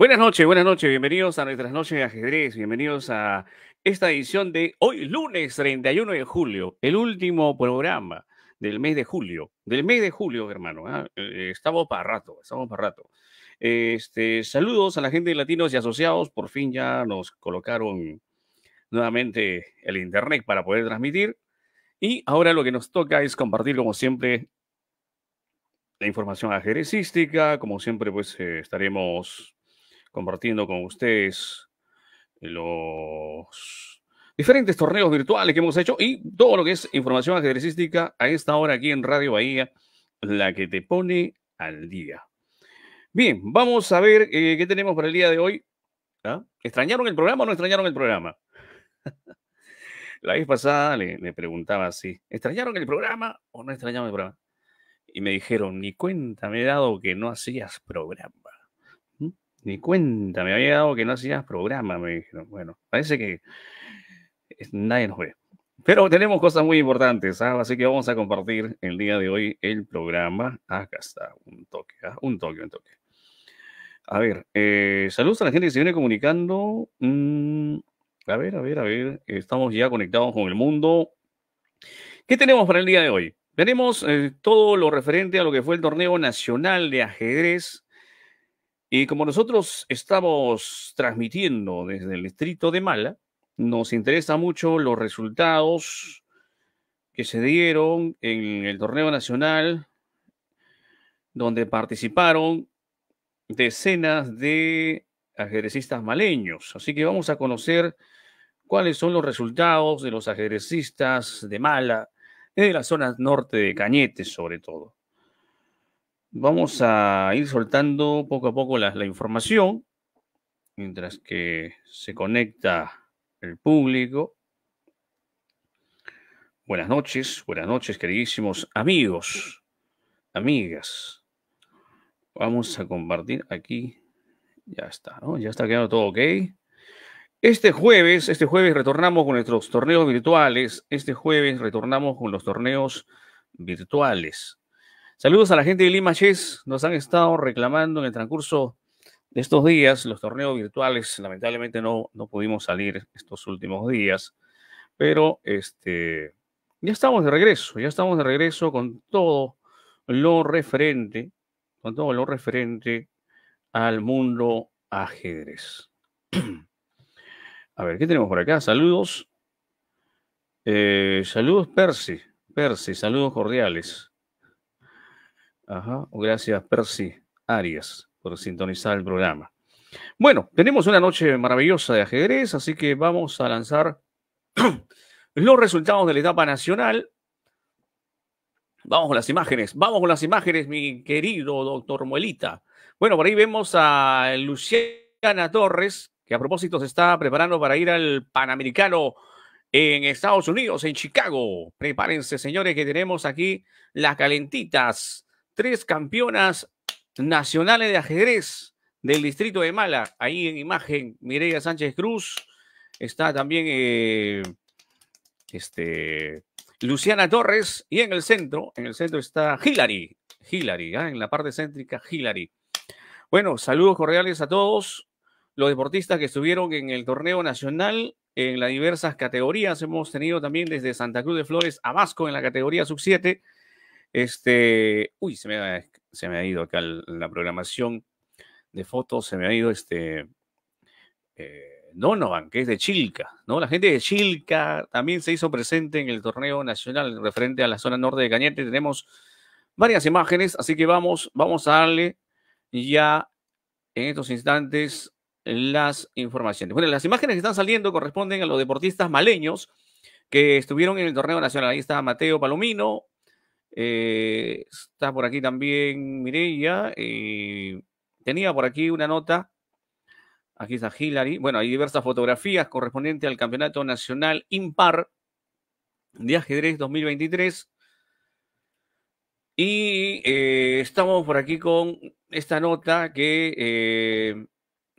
Buenas noches, buenas noches, bienvenidos a nuestras noches de ajedrez, bienvenidos a esta edición de hoy lunes 31 de julio, el último programa del mes de julio, del mes de julio, hermano, ¿ah? eh, eh, estamos para rato, estamos para rato. Este, saludos a la gente de Latinos y Asociados, por fin ya nos colocaron nuevamente el internet para poder transmitir y ahora lo que nos toca es compartir como siempre la información ajedrecística, como siempre pues eh, estaremos compartiendo con ustedes los diferentes torneos virtuales que hemos hecho y todo lo que es información ajedrecística a esta hora aquí en Radio Bahía, la que te pone al día. Bien, vamos a ver eh, qué tenemos para el día de hoy. ¿Ah? ¿Extrañaron el programa o no extrañaron el programa? la vez pasada le, le, preguntaba así, ¿extrañaron el programa o no extrañaron el programa? Y me dijeron, ni cuenta me he dado que no hacías programa. Ni cuenta, me había dado que no hacías programa, me dijeron. Bueno, parece que nadie nos ve. Pero tenemos cosas muy importantes, ¿sabes? ¿ah? así que vamos a compartir el día de hoy el programa. Acá está, un toque, ¿ah? un toque, un toque. A ver, eh, saludos a la gente que se viene comunicando. Mm, a ver, a ver, a ver, estamos ya conectados con el mundo. ¿Qué tenemos para el día de hoy? Tenemos eh, todo lo referente a lo que fue el torneo nacional de ajedrez y como nosotros estamos transmitiendo desde el distrito de Mala, nos interesa mucho los resultados que se dieron en el torneo nacional, donde participaron decenas de ajedrecistas maleños. Así que vamos a conocer cuáles son los resultados de los ajedrecistas de Mala, de la zona norte de Cañete sobre todo. Vamos a ir soltando poco a poco la, información mientras que se conecta el público. Buenas noches, buenas noches, queridísimos amigos, amigas. Vamos a compartir aquí. Ya está, ¿no? Ya está quedando todo ok. Este jueves, este jueves retornamos con nuestros torneos virtuales. Este jueves retornamos con los torneos virtuales. Saludos a la gente de Lima Chess. Nos han estado reclamando en el transcurso de estos días los torneos virtuales. Lamentablemente no, no pudimos salir estos últimos días, pero este, ya estamos de regreso. Ya estamos de regreso con todo lo referente, con todo lo referente al mundo ajedrez. A ver, ¿qué tenemos por acá? Saludos. Eh, saludos, Percy. Percy, saludos cordiales. Ajá. Gracias, Percy Arias, por sintonizar el programa. Bueno, tenemos una noche maravillosa de ajedrez, así que vamos a lanzar los resultados de la etapa nacional. Vamos con las imágenes, vamos con las imágenes, mi querido doctor Muelita. Bueno, por ahí vemos a Luciana Torres, que a propósito se está preparando para ir al Panamericano en Estados Unidos, en Chicago. Prepárense, señores, que tenemos aquí las calentitas tres campeonas nacionales de ajedrez del distrito de Mala. Ahí en imagen, Mireia Sánchez Cruz. Está también eh, este, Luciana Torres. Y en el centro, en el centro está Hillary. Hillary, ¿ah? en la parte céntrica, Hillary. Bueno, saludos cordiales a todos los deportistas que estuvieron en el torneo nacional en las diversas categorías. Hemos tenido también desde Santa Cruz de Flores a Vasco en la categoría sub 7 este, uy, se me ha, ido acá la programación de fotos, se me ha ido este eh, Donovan, que es de Chilca, ¿no? La gente de Chilca también se hizo presente en el torneo nacional referente a la zona norte de Cañete. Tenemos varias imágenes, así que vamos, vamos a darle ya en estos instantes las informaciones. Bueno, las imágenes que están saliendo corresponden a los deportistas maleños que estuvieron en el torneo nacional. Ahí está Mateo Palomino, eh, está por aquí también Mireia. Eh, tenía por aquí una nota. Aquí está Hillary. Bueno, hay diversas fotografías correspondientes al Campeonato Nacional Impar de Ajedrez 2023. Y eh, estamos por aquí con esta nota que eh,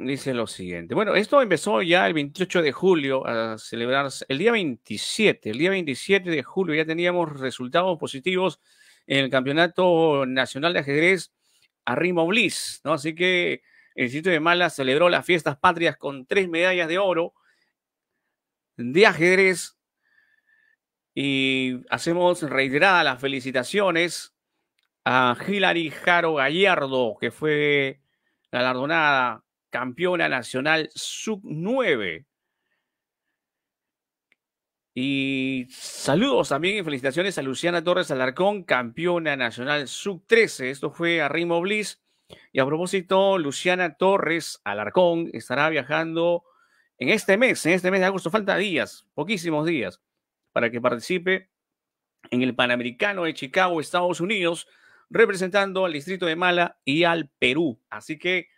dice lo siguiente. Bueno, esto empezó ya el 28 de julio a celebrarse. El día 27, el día 27 de julio ya teníamos resultados positivos en el Campeonato Nacional de Ajedrez a Rimo Bliss, ¿no? Así que el sitio de Mala celebró las fiestas patrias con tres medallas de oro de ajedrez y hacemos reiteradas las felicitaciones a Hilary Jaro Gallardo, que fue galardonada campeona nacional sub-9. Y saludos también y felicitaciones a Luciana Torres Alarcón, campeona nacional sub-13. Esto fue a Rimo Bliss. Y a propósito, Luciana Torres Alarcón estará viajando en este mes, en este mes de agosto. Falta días, poquísimos días, para que participe en el Panamericano de Chicago, Estados Unidos, representando al distrito de Mala y al Perú. Así que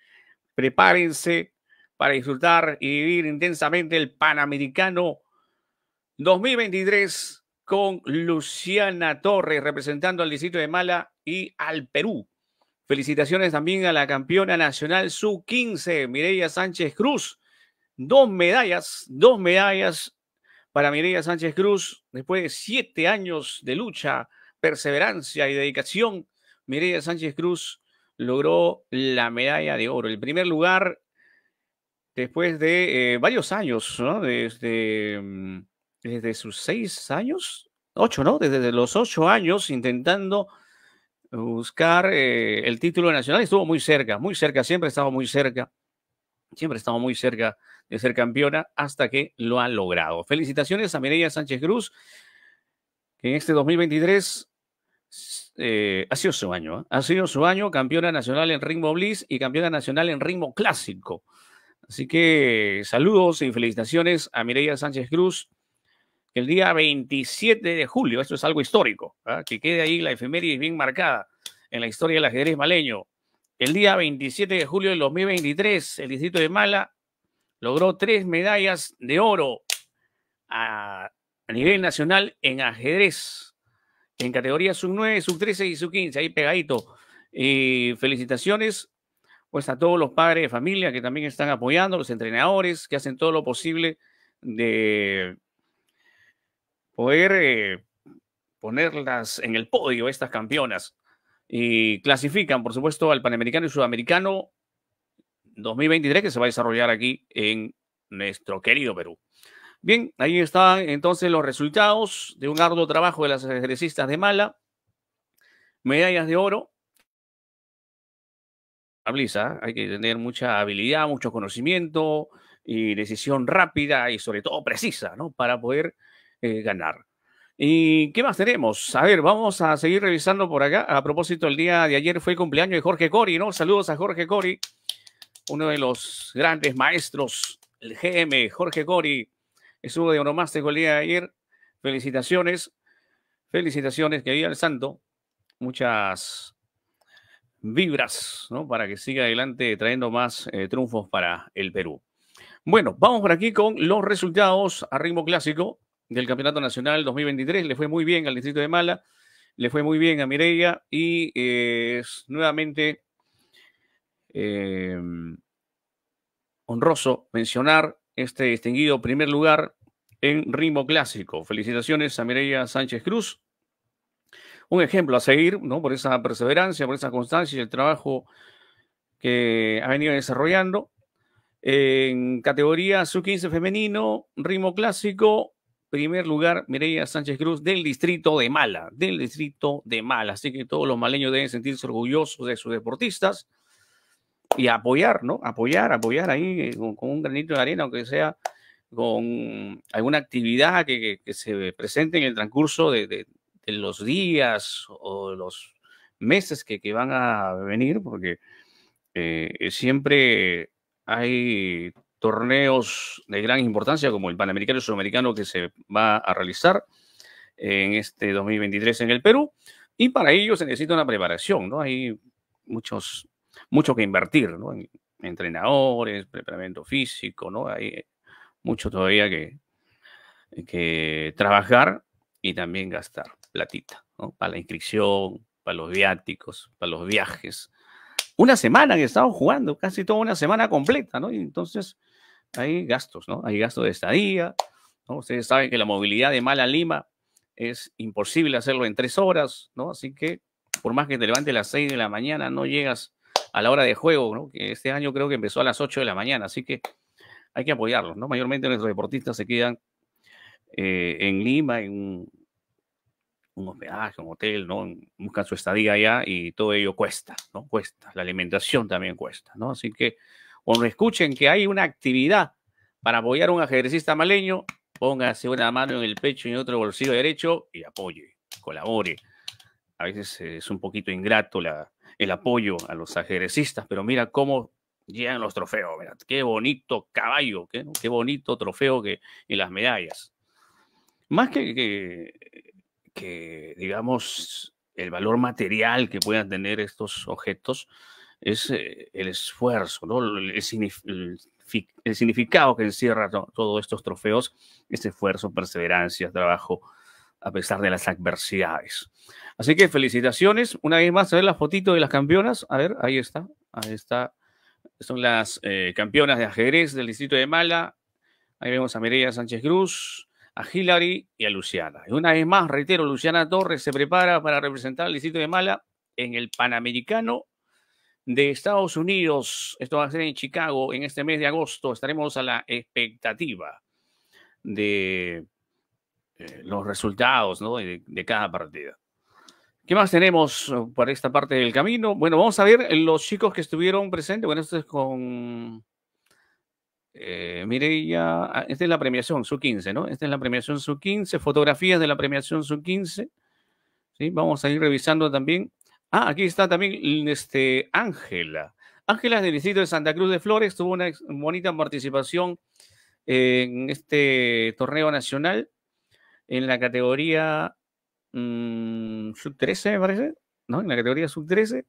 Prepárense para disfrutar y vivir intensamente el Panamericano 2023 con Luciana Torres representando al distrito de Mala y al Perú. Felicitaciones también a la campeona nacional sub-15, Mireya Sánchez Cruz. Dos medallas, dos medallas para Mireia Sánchez Cruz después de siete años de lucha, perseverancia y dedicación. Mireia Sánchez Cruz logró la medalla de oro, el primer lugar después de eh, varios años, ¿no? Desde, mm, desde sus seis años, ocho, ¿no? Desde los ocho años intentando buscar eh, el título nacional. Estuvo muy cerca, muy cerca, siempre estaba muy cerca, siempre estaba muy cerca de ser campeona hasta que lo ha logrado. Felicitaciones a Mireia Sánchez Cruz, que en este 2023 eh, ha sido su año, ¿eh? ha sido su año campeona nacional en ritmo bliss y campeona nacional en ritmo clásico. Así que saludos y felicitaciones a Mireia Sánchez Cruz, el día 27 de julio, esto es algo histórico, ¿ah? que quede ahí la efeméride bien marcada en la historia del ajedrez maleño. El día 27 de julio del 2023, el distrito de Mala logró tres medallas de oro a nivel nacional en ajedrez en categoría sub 9, sub 13 y sub 15, ahí pegadito. Y felicitaciones pues a todos los padres de familia que también están apoyando, los entrenadores que hacen todo lo posible de poder eh, ponerlas en el podio, estas campeonas. Y clasifican, por supuesto, al Panamericano y Sudamericano 2023 que se va a desarrollar aquí en nuestro querido Perú. Bien, ahí están entonces los resultados de un arduo trabajo de las egresistas de Mala. Medallas de oro. hay que tener mucha habilidad, mucho conocimiento y decisión rápida y sobre todo precisa, ¿no? Para poder eh, ganar. ¿Y qué más tenemos? A ver, vamos a seguir revisando por acá. A propósito, el día de ayer fue el cumpleaños de Jorge Cori, ¿no? Saludos a Jorge Cori, uno de los grandes maestros, el GM Jorge Cori estuvo de bromástico el día de ayer. Felicitaciones, felicitaciones, que viva el santo. Muchas vibras, ¿no? Para que siga adelante trayendo más eh, triunfos para el Perú. Bueno, vamos por aquí con los resultados a ritmo clásico del Campeonato Nacional 2023. Le fue muy bien al Distrito de Mala, le fue muy bien a Mireia y eh, es nuevamente eh, honroso mencionar este distinguido primer lugar en ritmo clásico. Felicitaciones a Mireia Sánchez Cruz. Un ejemplo a seguir, ¿no? Por esa perseverancia, por esa constancia y el trabajo que ha venido desarrollando. En categoría sub-15 femenino, ritmo clásico, primer lugar Mireia Sánchez Cruz del distrito de Mala, del distrito de Mala. Así que todos los maleños deben sentirse orgullosos de sus deportistas y apoyar, ¿no? Apoyar, apoyar ahí eh, con, un granito de arena, aunque sea con alguna actividad que, se presente en el transcurso de, los días o los meses que, van a venir, porque eh, siempre hay torneos de gran importancia como el Panamericano y Sudamericano que se va a realizar en este 2023 en el Perú. Y para ello se necesita una preparación, ¿no? Hay muchos mucho que invertir, ¿no? En entrenadores, preparamiento físico, ¿no? Hay mucho todavía que, que trabajar y también gastar platita, ¿no? Para la inscripción, para los viáticos, para los viajes. Una semana que estamos jugando, casi toda una semana completa, ¿no? Y entonces hay gastos, ¿no? Hay gastos de estadía, ¿no? Ustedes saben que la movilidad de Mala Lima es imposible hacerlo en tres horas, ¿no? Así que por más que te levantes a las seis de la mañana, no llegas a la hora de juego, ¿no? que este año creo que empezó a las 8 de la mañana, así que hay que apoyarlos, ¿no? Mayormente nuestros deportistas se quedan eh, en Lima, en un, un, hospedaje, un hotel, ¿no? Buscan su estadía allá y todo ello cuesta, ¿no? Cuesta, la alimentación también cuesta, ¿no? Así que cuando escuchen que hay una actividad para apoyar a un ajedrecista maleño, póngase una mano en el pecho y otro bolsillo derecho y apoye, colabore. A veces eh, es un poquito ingrato la, el apoyo a los ajerecistas pero mira cómo llegan los trofeos, Qué bonito caballo, qué, bonito trofeo que, y las medallas. Más que, que, digamos, el valor material que puedan tener estos objetos, es eh, el esfuerzo, ¿no? el, significado que encierra todos estos trofeos, este esfuerzo, perseverancia, trabajo, a pesar de las adversidades. Así que felicitaciones. Una vez más, a ver las fotitos de las campeonas. A ver, ahí está. Ahí está. Son las eh, campeonas de ajedrez del distrito de Mala. Ahí vemos a Mireia Sánchez Cruz, a Hilary y a Luciana. Y una vez más, reitero, Luciana Torres se prepara para representar al distrito de Mala en el Panamericano de Estados Unidos. Esto va a ser en Chicago en este mes de agosto. Estaremos a la expectativa de eh, los resultados de cada partida. ¿Qué más tenemos eh, para esta parte del camino? Bueno, vamos a ver los chicos que estuvieron presentes. Bueno, esto es con eh, Mireia. Ah, esta es la premiación su 15, ¿no? Esta es la premiación su 15. Fotografías de la premiación su 15. ¿sí? Vamos a ir revisando también. Ah, aquí está también este, Ángela. Ángela del distrito de Santa Cruz de Flores tuvo una bonita participación eh, en este torneo nacional en la categoría Mm, sub 13, me parece, ¿no? En la categoría sub 13.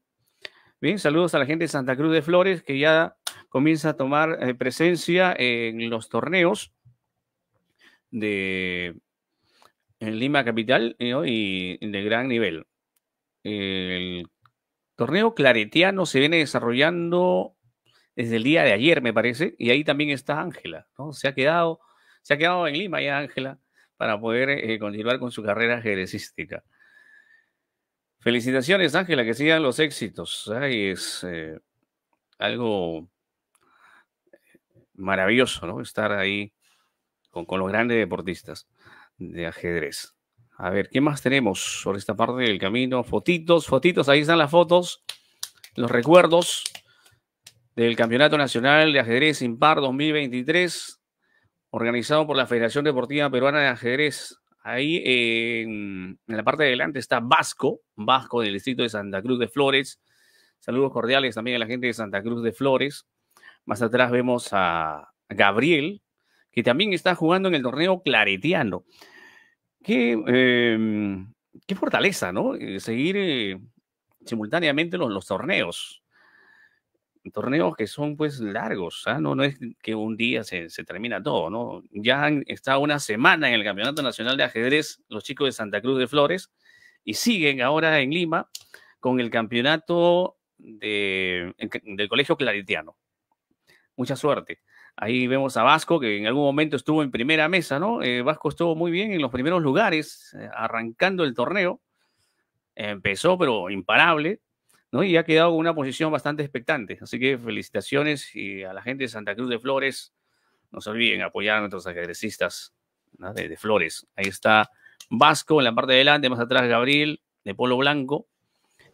Bien, saludos a la gente de Santa Cruz de Flores que ya comienza a tomar eh, presencia en los torneos de en Lima Capital eh, y de gran nivel. El torneo claretiano se viene desarrollando desde el día de ayer, me parece, y ahí también está Ángela, ¿no? Se ha quedado, se ha quedado en Lima ya Ángela, para poder eh, continuar con su carrera ajedrecística. Felicitaciones, Ángela, que sigan los éxitos. es eh, algo maravilloso, ¿no? Estar ahí con, los grandes deportistas de ajedrez. A ver, ¿qué más tenemos sobre esta parte del camino? Fotitos, fotitos, ahí están las fotos, los recuerdos del Campeonato Nacional de Ajedrez Impar 2023 organizado por la Federación Deportiva Peruana de Ajedrez. Ahí en, la parte de adelante está Vasco, Vasco del distrito de Santa Cruz de Flores. Saludos cordiales también a la gente de Santa Cruz de Flores. Más atrás vemos a Gabriel, que también está jugando en el torneo claretiano. Qué, em, qué fortaleza, ¿no? Eh, seguir eh, simultáneamente los torneos torneos que son pues largos, ¿ah? no, no es que un día se, se, termina todo, ¿no? Ya han estado una semana en el Campeonato Nacional de Ajedrez los chicos de Santa Cruz de Flores y siguen ahora en Lima con el campeonato de, del Colegio Claritiano. Mucha suerte. Ahí vemos a Vasco, que en algún momento estuvo en primera mesa, ¿no? Eh, Vasco estuvo muy bien en los primeros lugares, eh, arrancando el torneo. Empezó, pero imparable, y ha quedado con una posición bastante expectante. Así que felicitaciones y a la gente de Santa Cruz de Flores. No se olviden apoyar a nuestros agresistas de, Flores. Ahí está Vasco en la parte de adelante, más atrás Gabriel de Polo Blanco.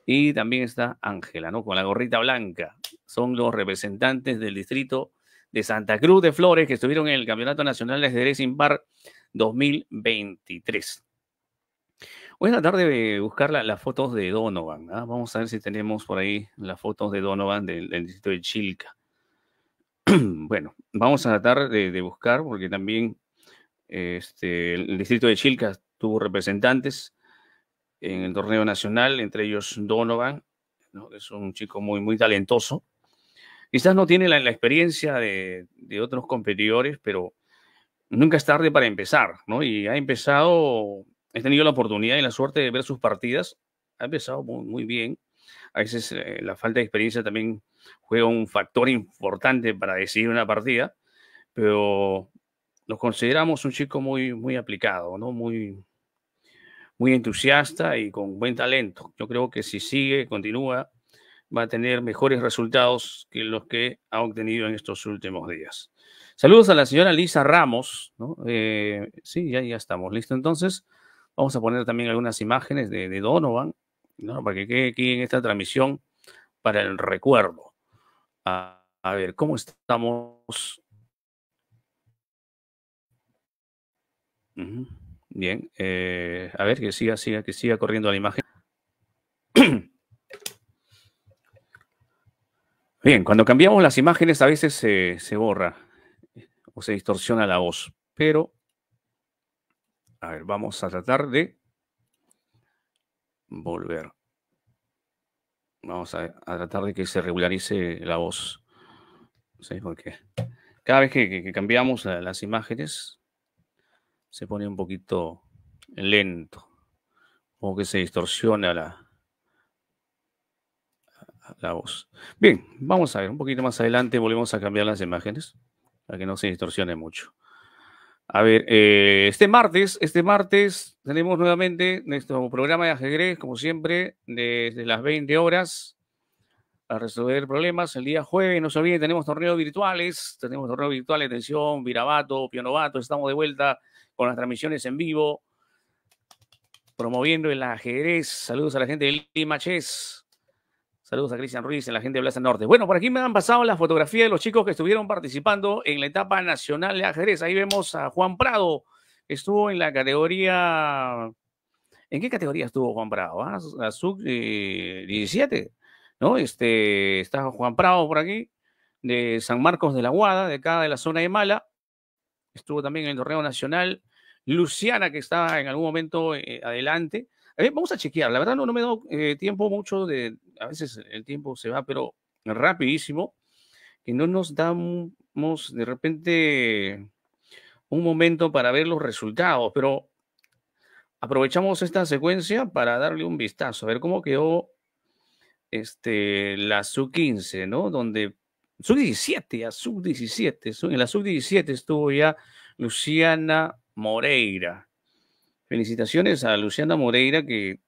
Y también está Ángela, ¿no? Con la gorrita blanca. Son los representantes del distrito de Santa Cruz de Flores que estuvieron en el Campeonato Nacional de Ajedrez Impar 2023. Voy a tratar de buscar las fotos de Donovan. ¿ah? Vamos a ver si tenemos por ahí las fotos de Donovan del, distrito de Chilca. bueno, vamos a tratar de, buscar porque también este, el distrito de Chilca tuvo representantes en el torneo nacional, entre ellos Donovan, ¿no? es un chico muy, muy talentoso. Quizás no tiene la, experiencia de, de, otros competidores, pero nunca es tarde para empezar, ¿no? Y ha empezado he tenido la oportunidad y la suerte de ver sus partidas. Ha empezado muy, bien. A veces eh, la falta de experiencia también juega un factor importante para decidir una partida, pero nos consideramos un chico muy, muy aplicado, ¿no? Muy, muy entusiasta y con buen talento. Yo creo que si sigue, continúa, va a tener mejores resultados que los que ha obtenido en estos últimos días. Saludos a la señora Lisa Ramos, eh, sí, ya, ya estamos listos entonces. Vamos a poner también algunas imágenes de, Donovan, para que quede aquí en esta transmisión para el recuerdo. A, ver, ¿cómo estamos? Bien, eh, a ver, que siga, siga, que siga corriendo la imagen. Bien, cuando cambiamos las imágenes a veces se borra o se distorsiona la voz, pero a ver, vamos a tratar de volver. Vamos a, tratar de que se regularice la voz. ¿Sí? Porque cada vez que, cambiamos las imágenes, se pone un poquito lento. O que se distorsiona la, la voz. Bien, vamos a ver, un poquito más adelante volvemos a cambiar las imágenes para que no se distorsione mucho. A ver, eh, este martes, este martes tenemos nuevamente nuestro programa de ajedrez, como siempre, desde las 20 horas a resolver problemas. El día jueves, no se olviden, tenemos torneos virtuales, tenemos torneos virtuales, atención, Virabato, Pionovato, estamos de vuelta con las transmisiones en vivo, promoviendo el ajedrez. Saludos a la gente de Lima Chess. Saludos a Cristian Ruiz en la gente de Blaza Norte. Bueno, por aquí me han pasado las fotografías de los chicos que estuvieron participando en la etapa nacional de ajedrez. Ahí vemos a Juan Prado, estuvo en la categoría. ¿En qué categoría estuvo Juan Prado? Ah, sub 17, eh, ¿no? Este, está Juan Prado por aquí, de San Marcos de la Guada, de acá de la zona de Mala. Estuvo también en el torneo nacional. Luciana, que estaba en algún momento eh, adelante eh, vamos a chequear, la verdad no, no me he eh, tiempo mucho de, a veces el tiempo se va, pero rapidísimo, que no nos damos de repente un momento para ver los resultados, pero aprovechamos esta secuencia para darle un vistazo, a ver cómo quedó este, la sub-15, ¿no? Donde sub-17, a sub-17, en la sub-17 estuvo ya Luciana Moreira. Felicitaciones a Luciana Moreira, que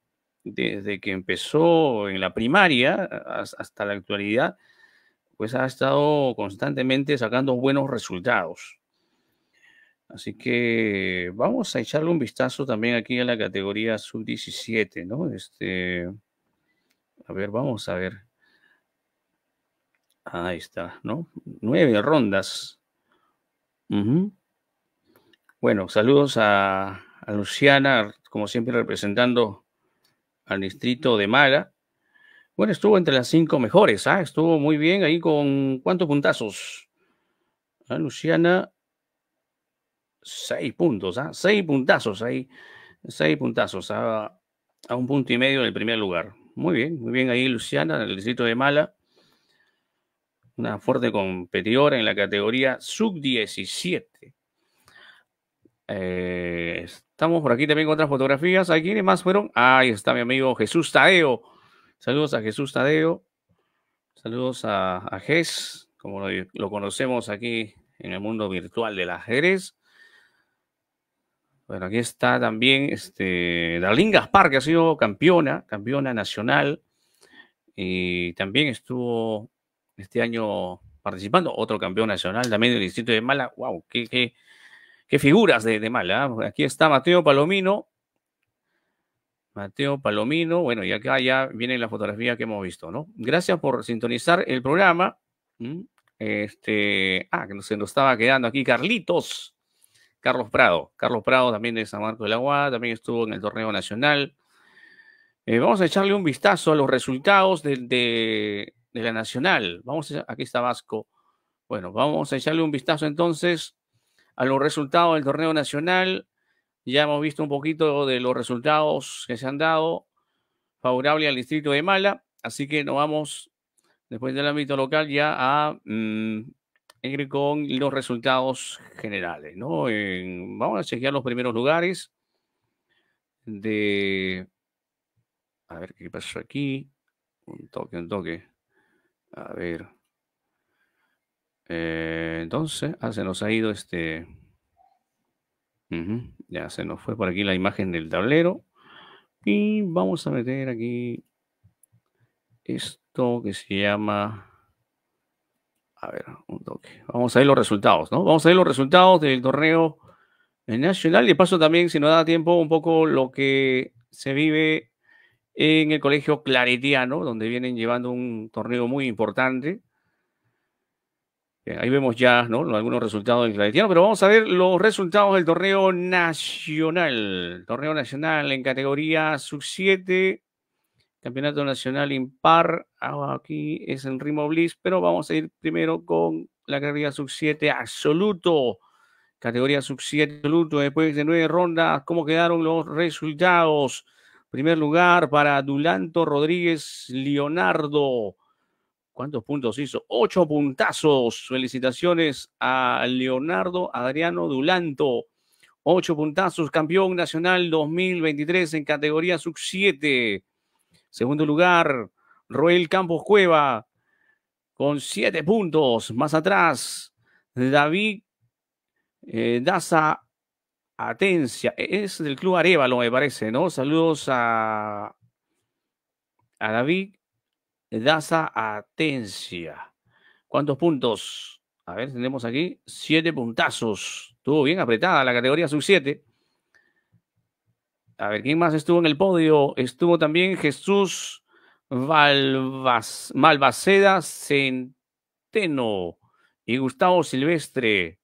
desde que empezó en la primaria hasta la actualidad, pues ha estado constantemente sacando buenos resultados. Así que vamos a echarle un vistazo también aquí a la categoría sub-17, ¿no? Este, a ver, vamos a ver. Ahí está, ¿no? Nueve rondas. Bueno, saludos a, a Luciana, como siempre representando al distrito de Mala. Bueno, estuvo entre las cinco mejores, ¿ah? estuvo muy bien ahí con cuántos puntazos. A Luciana, seis puntos, ¿ah? seis puntazos ahí, seis puntazos a, a un punto y medio del primer lugar. Muy bien, muy bien ahí Luciana, en el distrito de Mala. Una fuerte competidora en la categoría sub-17. Eh, estamos por aquí también con otras fotografías. ¿Hay quiénes más fueron? Ahí está mi amigo Jesús Tadeo. Saludos a Jesús Tadeo. Saludos a, a Ges, como lo, conocemos aquí en el mundo virtual de las ajedrez. Bueno, aquí está también este, Darlene Gaspar, que ha sido campeona, campeona nacional. Y también estuvo este año participando, otro campeón nacional también del Distrito de Mala. ¡Wow! ¡Qué, qué, qué figuras de, de mala. ¿ah? Aquí está Mateo Palomino. Mateo Palomino. Bueno, y acá ya viene la fotografía que hemos visto, ¿no? Gracias por sintonizar el programa. Este, ah, que se nos estaba quedando aquí Carlitos. Carlos Prado. Carlos Prado también de San Marco de la Guada, también estuvo en el torneo nacional. Eh, vamos a echarle un vistazo a los resultados de, la nacional. Vamos aquí está Vasco. Bueno, vamos a echarle un vistazo entonces a los resultados del torneo nacional. Ya hemos visto un poquito de los resultados que se han dado favorable al distrito de Mala. Así que nos vamos, después del ámbito local, ya a mm, ir con los resultados generales. ¿no? vamos a chequear los primeros lugares de... A ver qué pasó aquí. Un toque, un toque. A ver. Eh, entonces, ah, se nos ha ido este. ya se nos fue por aquí la imagen del tablero. Y vamos a meter aquí esto que se llama. A ver, un toque. Vamos a ver los resultados, ¿no? Vamos a ver los resultados del torneo nacional. Y paso también, si no da tiempo, un poco lo que se vive en el colegio claretiano, donde vienen llevando un torneo muy importante. Eh, ahí vemos ya ¿no? algunos resultados del Claretiano, pero vamos a ver los resultados del torneo nacional. Torneo nacional en categoría sub-7, campeonato nacional impar. Ah, aquí es en ritmo Bliss, pero vamos a ir primero con la categoría sub-7 absoluto. Categoría sub-7 absoluto, después de nueve rondas, ¿cómo quedaron los resultados? Primer lugar para Dulanto Rodríguez Leonardo. ¿Cuántos puntos hizo? Ocho puntazos. Felicitaciones a Leonardo Adriano Dulanto. Ocho puntazos, campeón nacional 2023 en categoría sub 7. Segundo lugar, Roel Campos Cueva con siete puntos. Más atrás, David eh, Daza Atencia. E-, es del Club Arevalo, me parece, ¿no? Saludos a, a David Daza Atencia. ¿Cuántos puntos? A ver, tenemos aquí siete puntazos. Estuvo bien apretada la categoría sub-7. A ver, ¿quién más estuvo en el podio? Estuvo también Jesús Valvas, Malvaceda Centeno y Gustavo Silvestre.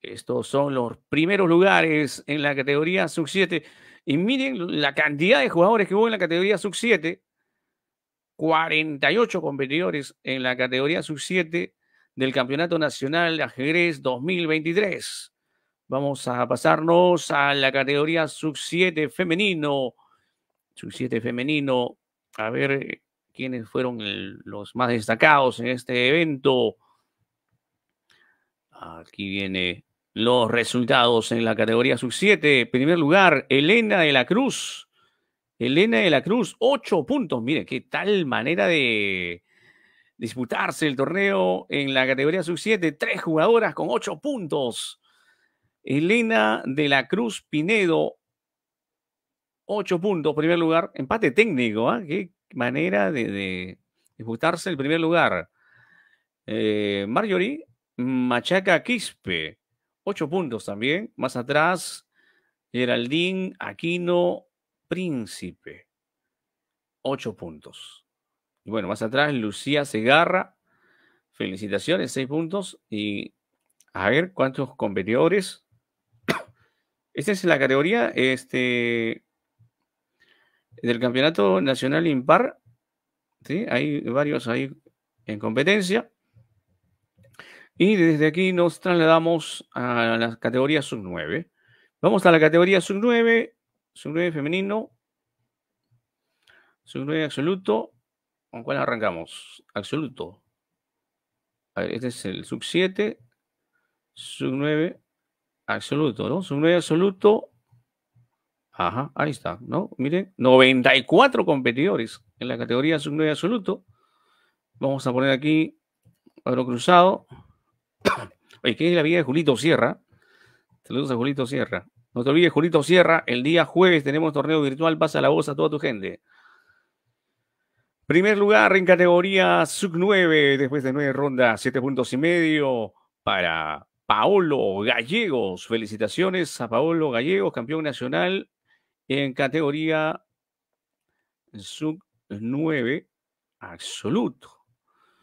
Estos son los primeros lugares en la categoría sub-7. Y miren la cantidad de jugadores que hubo en la categoría sub-7. 48 competidores en la categoría sub-7 del Campeonato Nacional de Ajedrez 2023. Vamos a pasarnos a la categoría sub-7 femenino. Sub-7 femenino, a ver quiénes fueron los más destacados en este evento. Aquí vienen los resultados en la categoría sub-7. Primer lugar, Elena de la Cruz. Elena de la Cruz, ocho puntos. Mire, qué tal manera de disputarse el torneo en la categoría sub-7. Tres jugadoras con ocho puntos. Elena de la Cruz Pinedo, ocho puntos, primer lugar. Empate técnico, ¿ah? Qué manera de, disputarse el primer lugar. Eh, Marjorie Machaca Quispe, ocho puntos también. Más atrás, Geraldine Aquino Príncipe, ocho puntos. Y bueno, más atrás, Lucía Segarra, felicitaciones, seis puntos. Y a ver cuántos competidores. Esta es la categoría este, del Campeonato Nacional Impar. ¿sí? Hay varios ahí en competencia. Y desde aquí nos trasladamos a la categoría sub 9. Vamos a la categoría sub 9 Sub-9 femenino. Sub-9 absoluto. ¿Con cuál arrancamos? Absoluto. este es el sub-7. Sub-9 absoluto, ¿no? Sub-9 absoluto. Ajá, ahí está, ¿no? Miren, 94 competidores en la categoría sub-9 absoluto. Vamos a poner aquí cuadro Cruzado. Oye, ¿qué es la vida de Julito Sierra? Saludos a Julito Sierra. No te olvides, Julito Sierra, el día jueves tenemos torneo virtual, pasa la voz a toda tu gente. Primer lugar en categoría sub 9, después de nueve rondas, siete puntos y medio para Paolo Gallegos. Felicitaciones a Paolo Gallegos, campeón nacional en categoría sub 9 absoluto.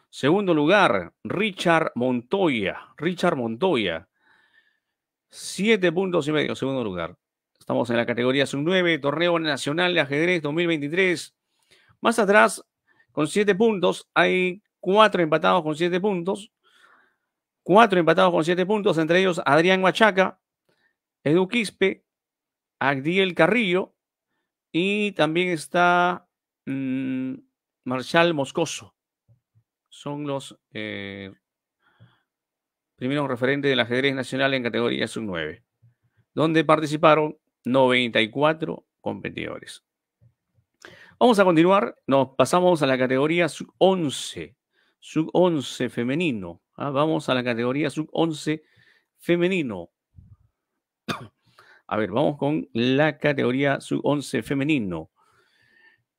Segundo lugar, Richard Montoya. Richard Montoya, Siete puntos y medio, segundo lugar. Estamos en la categoría sub-9, Torneo Nacional de Ajedrez 2023. Más atrás, con siete puntos, hay cuatro empatados con siete puntos. Cuatro empatados con siete puntos, entre ellos Adrián Machaca, Edu Quispe, Agdiel Carrillo y también está mm, Marshall Moscoso. Son los eh, Primero referente del ajedrez nacional en categoría sub-9, donde participaron 94 competidores. Vamos a continuar, nos pasamos a la categoría sub-11, sub-11 femenino. ¿ah? Vamos a la categoría sub-11 femenino. A ver, vamos con la categoría sub-11 femenino.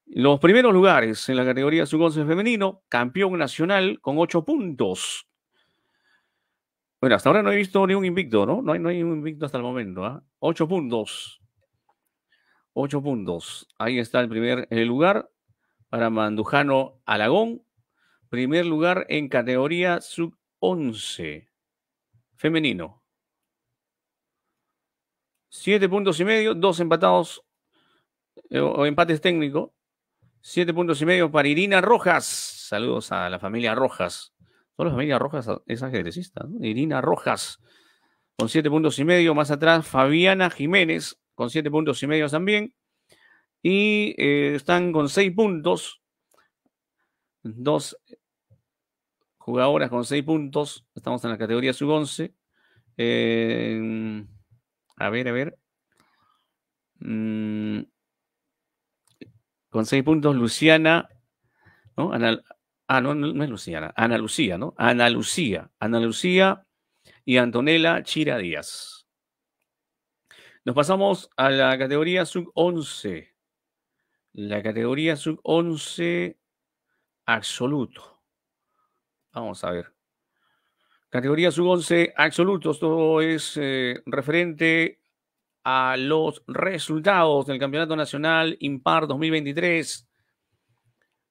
Los primeros lugares en la categoría sub-11 femenino, campeón nacional con 8 puntos. Bueno, hasta ahora no he visto ningún invicto, ¿no? No hay, no hay un invicto hasta el momento. ¿ah? Ocho puntos. Ocho puntos. Ahí está el primer lugar para Mandujano Alagón. Primer lugar en categoría sub-11. Femenino. Siete puntos y medio, dos empatados eh, o empates técnicos. Siete puntos y medio para Irina Rojas. Saludos a la familia Rojas Solo familia Rojas es ajedrecista. Irina Rojas con siete puntos y medio. Más atrás, Fabiana Jiménez con siete puntos y medio también. Y eh, están con seis puntos. Dos jugadoras con seis puntos. Estamos en la categoría sub-11. Eh, a ver, a ver. Mm, con seis puntos, Luciana, ¿no? Ana, Ah, no, no, es Lucía, Ana Lucía, ¿no? Ana Lucía. Ana Lucía y Antonella Chira Díaz. Nos pasamos a la categoría sub-11. La categoría sub-11 absoluto. Vamos a ver. Categoría sub-11 absolutos. Todo es eh, referente a los resultados del Campeonato Nacional Impar 2023.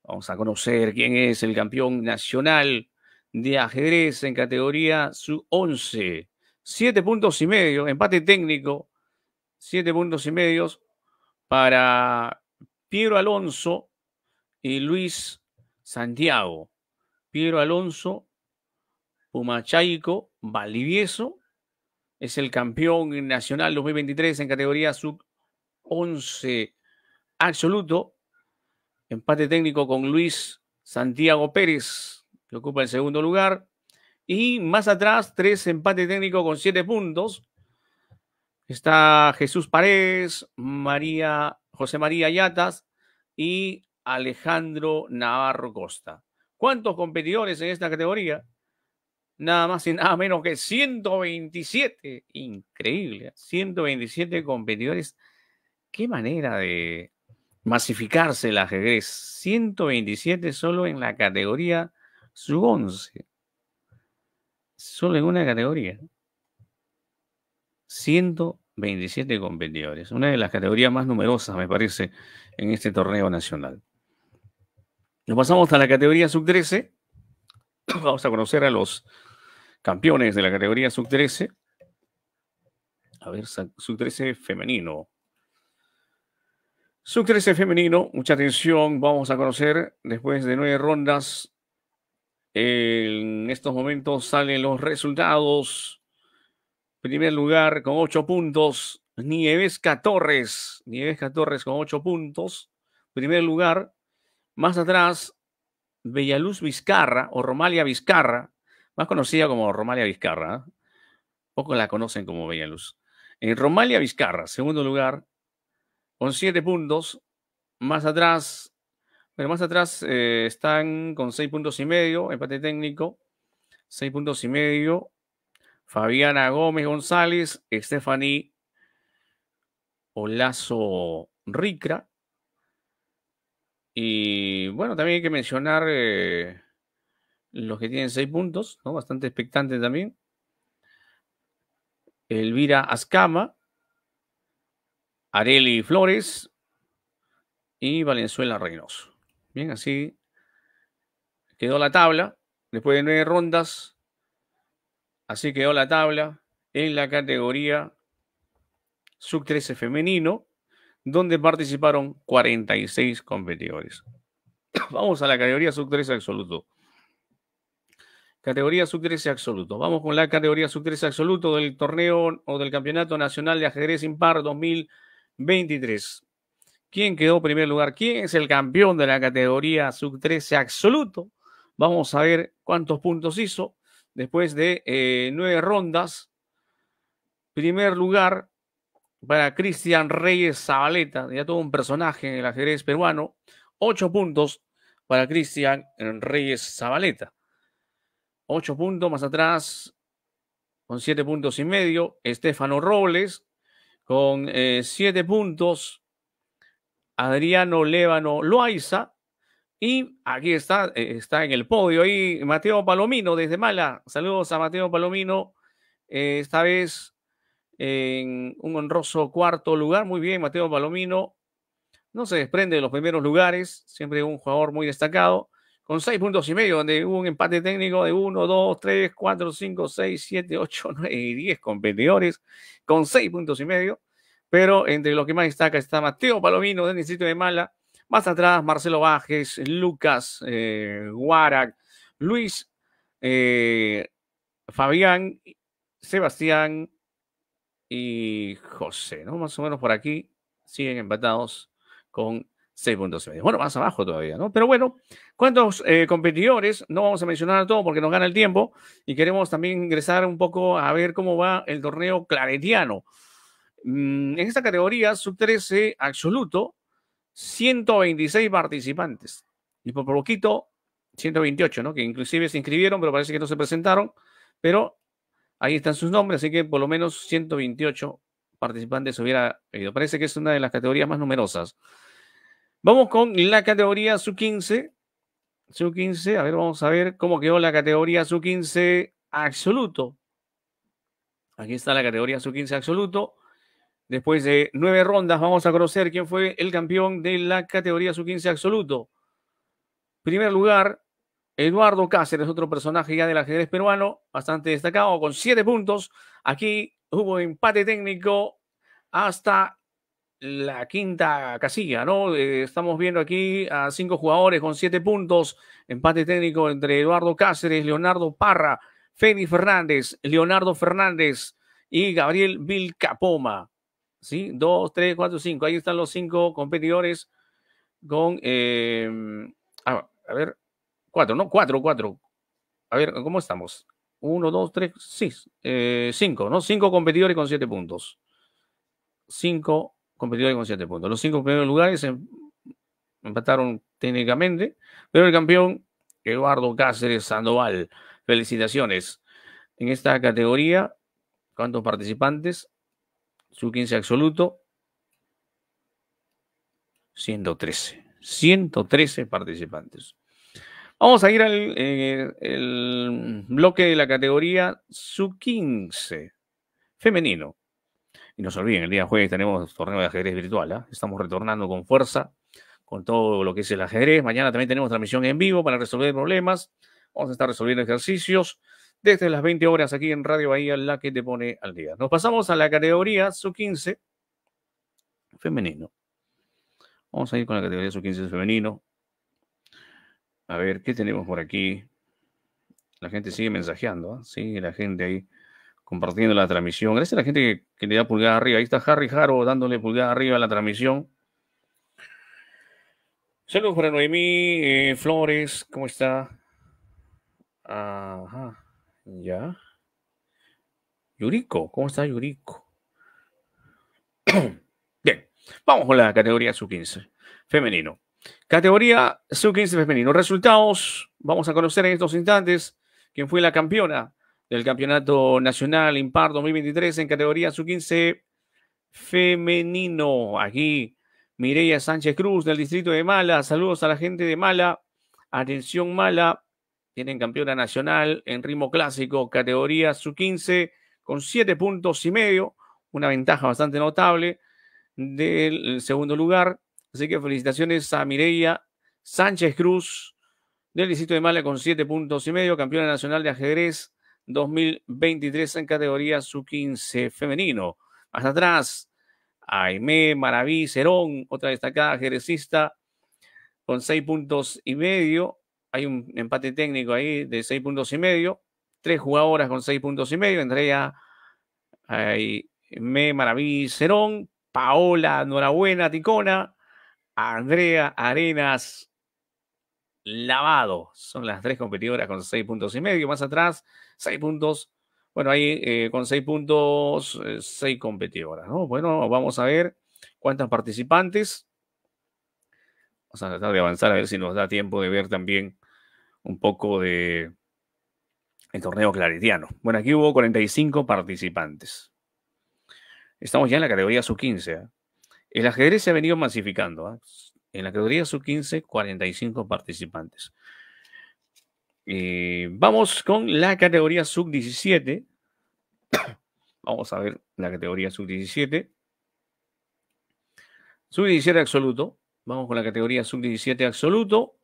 Vamos a conocer quién es el campeón nacional de ajedrez en categoría sub 11. Siete puntos y medio, empate técnico, siete puntos y medios para Piero Alonso y Luis Santiago. Piero Alonso, Pumachaico, Valdivieso, es el campeón nacional 2023 en categoría sub 11 absoluto. Empate técnico con Luis Santiago Pérez, que ocupa el segundo lugar. Y más atrás, tres empate técnico con siete puntos. Está Jesús Paredes, María, José María Yatas y Alejandro Navarro Costa. ¿Cuántos competidores en esta categoría? Nada más y nada menos que 127. Increíble. 127 ¿eh? competidores. Qué manera de masificarse el ajedrez. 127 solo en la categoría sub-11. Solo en una categoría. 127 competidores. Una de las categorías más numerosas, me parece, en este torneo nacional. Nos pasamos a la categoría sub-13. Vamos a conocer a los campeones de la categoría sub-13. A ver, sub-13 femenino. Sub femenino, mucha atención, vamos a conocer después de nueve rondas. En estos momentos salen los resultados. Primer lugar con ocho puntos, Nievesca Torres. Nievesca Torres con ocho puntos. Primer lugar. Más atrás, Bellaluz Vizcarra o Romalia Vizcarra, más conocida como Romalia Vizcarra. ¿eh? Poco la conocen como Bellaluz. En eh, Romalia Vizcarra, segundo lugar, con siete puntos. Más atrás, pero más atrás eh, están con seis puntos y medio, empate técnico, Seis puntos y medio. Fabiana Gómez González, Stephanie Olazo Ricra. Y bueno, también hay que mencionar eh, los que tienen seis puntos, ¿no? bastante expectante también. Elvira Azcama, Areli Flores y Valenzuela Reynoso. Bien, así quedó la tabla. Después de nueve rondas, así quedó la tabla en la categoría sub-13 femenino, donde participaron 46 competidores. Vamos a la categoría sub-13 absoluto. Categoría sub-13 absoluto. Vamos con la categoría sub-13 absoluto del torneo o del Campeonato Nacional de Ajedrez Impar 2000 23. ¿Quién quedó en primer lugar? ¿Quién es el campeón de la categoría sub-13 absoluto? Vamos a ver cuántos puntos hizo después de eh, nueve rondas. Primer lugar para Cristian Reyes Zabaleta, ya todo un personaje en el ajedrez peruano. Ocho puntos para Cristian Reyes Zabaleta. Ocho puntos más atrás, con siete puntos y medio, Estefano Robles, con eh, siete puntos. Adriano Lébano Loaiza. Y aquí está, eh, está en el podio ahí Mateo Palomino desde Mala. Saludos a Mateo Palomino. Eh, esta vez en un honroso cuarto lugar. Muy bien, Mateo Palomino. No se desprende de los primeros lugares. Siempre un jugador muy destacado con seis puntos y medio, donde hubo un empate técnico de uno, dos, tres, cuatro, cinco, seis, siete, ocho, nueve y 10 competidores con seis puntos y medio. Pero entre los que más destaca está Mateo Palomino, del sitio de Mala. Más atrás, Marcelo Bajes, Lucas eh, Guarac, Luis eh, Fabián, Sebastián y José, ¿no? Más o menos por aquí siguen empatados con 6.6. Bueno, más abajo todavía, ¿no? Pero bueno, ¿cuántos eh, competidores? No vamos a mencionar a todos porque nos gana el tiempo y queremos también ingresar un poco a ver cómo va el torneo claretiano. Mm, en esta categoría, sub-13 absoluto, 126 participantes. Y por poquito, 128, ¿no? Que inclusive se inscribieron, pero parece que no se presentaron. Pero ahí están sus nombres, así que por lo menos 128 participantes hubiera ido. Parece que es una de las categorías más numerosas. Vamos con la categoría sub 15 sub 15 a ver, vamos a ver cómo quedó la categoría Su-15 absoluto. Aquí está la categoría Su-15 absoluto. Después de nueve rondas vamos a conocer quién fue el campeón de la categoría Su-15 absoluto. Primer lugar, Eduardo Cáceres, otro personaje ya del ajedrez peruano, bastante destacado, con siete puntos. Aquí hubo empate técnico hasta la quinta casilla, ¿no? Eh, estamos viendo aquí a cinco jugadores con siete puntos, empate técnico entre Eduardo Cáceres, Leonardo Parra, Félix Fernández, Leonardo Fernández y Gabriel Vilcapoma. ¿Sí? Dos, tres, cuatro, cinco. Ahí están los cinco competidores con, em, ah, a, ver, cuatro, ¿no? Cuatro, cuatro. A ver, ¿cómo estamos? Uno, dos, tres, seis, eh, cinco, ¿no? Cinco competidores con siete puntos. Cinco competidores con siete puntos. Los cinco primeros lugares em, empataron técnicamente, pero el campeón, Eduardo Cáceres Sandoval, felicitaciones. En esta categoría, ¿cuántos participantes? Su 15 absoluto, 113. 113 participantes. Vamos a ir al eh, bloque de la categoría su 15 femenino. Y no se olviden, el día jueves tenemos torneo de ajedrez virtual. ¿ah? Estamos retornando con fuerza con todo lo que es el ajedrez. Mañana también tenemos transmisión en vivo para resolver problemas. Vamos a estar resolviendo ejercicios desde las 20 horas aquí en Radio Bahía, la que te pone al día. Nos pasamos a la categoría sub-15 femenino. Vamos a ir con la categoría sub-15 femenino. A ver, ¿qué tenemos por aquí? La gente sigue mensajeando, ¿sí? ¿ah? sigue la gente ahí compartiendo la transmisión. Gracias a la gente que, le da pulgada arriba. Ahí está Harry Haro dándole pulgada arriba a la transmisión. Saludos para Noemí eh, Flores, ¿cómo está? Ajá, ya. Yuriko, ¿cómo está Yuriko? Bien, vamos con la categoría sub-15 femenino. Categoría sub-15 femenino. Resultados, vamos a conocer en estos instantes quién fue la campeona del Campeonato Nacional Impar 2023 en categoría su 15 femenino. Aquí Mireya Sánchez Cruz del distrito de Mala. Saludos a la gente de Mala. Atención Mala. Tienen campeona nacional en ritmo clásico, categoría su 15 con siete puntos y medio. Una ventaja bastante notable del segundo lugar. Así que felicitaciones a Mireia Sánchez Cruz del distrito de Mala con siete puntos y medio, campeona nacional de ajedrez 2023 en categoría su 15 femenino. Más atrás, Aimé Maraví Cerón, otra destacada jerezista con seis puntos y medio. Hay un empate técnico ahí de seis puntos y medio. Tres jugadoras con seis puntos y medio, Andrea ellas Maraví Cerón, Paola Norabuena Ticona, Andrea Arenas Lavado. Son las tres competidoras con seis puntos y medio. Más atrás, 6 puntos. Bueno, ahí eh, con 6 puntos, 6 eh, competidoras, ¿no? Bueno, vamos a ver cuántas participantes. Vamos a tratar de avanzar a ver si nos da tiempo de ver también un poco de el torneo claritiano. Bueno, aquí hubo 45 participantes. Estamos ya en la categoría sub-15. ¿eh? El ajedrez se ha venido masificando. ¿ah? En la categoría sub-15, 45 participantes. Eh, vamos con la categoría sub-17. vamos a ver la categoría sub-17. Sub-17 absoluto. Vamos con la categoría sub-17 absoluto.